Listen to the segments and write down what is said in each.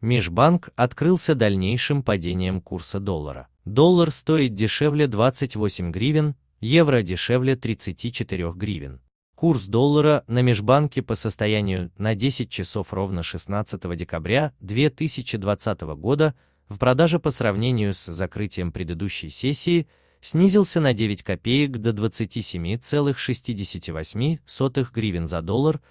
Межбанк открылся дальнейшим падением курса доллара. Доллар стоит дешевле 28 гривен, евро дешевле 34 гривен. Курс доллара на межбанке по состоянию на 10 часов ровно 16 декабря 2020 года в продаже по сравнению с закрытием предыдущей сессии снизился на 9 копеек до 27,68 гривен за доллар –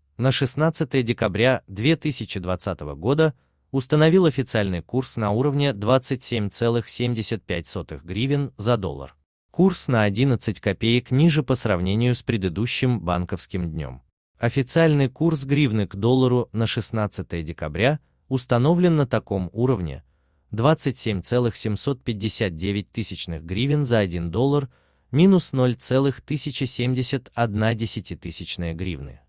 на 16 декабря 2020 года установил официальный курс на уровне 27,75 гривен за доллар. Курс на 11 копеек ниже по сравнению с предыдущим банковским днем. Официальный курс гривны к доллару на 16 декабря установлен на таком уровне 27,759 тысячных гривен за 1 доллар минус 0,1071 гривны.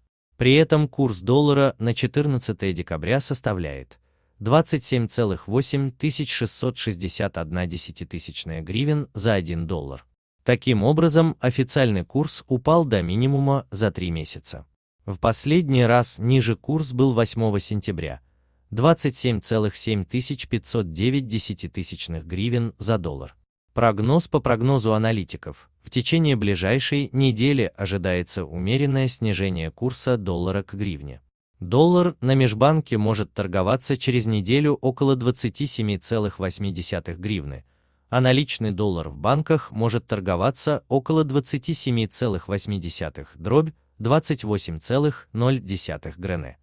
При этом курс доллара на 14 декабря составляет 27,8661 гривен за 1 доллар. Таким образом, официальный курс упал до минимума за 3 месяца. В последний раз ниже курс был 8 сентября 27,7509 гривен за доллар. Прогноз по прогнозу аналитиков – в течение ближайшей недели ожидается умеренное снижение курса доллара к гривне. Доллар на межбанке может торговаться через неделю около 27,8 гривны, а наличный доллар в банках может торговаться около 27,8 дробь 28,0 грены.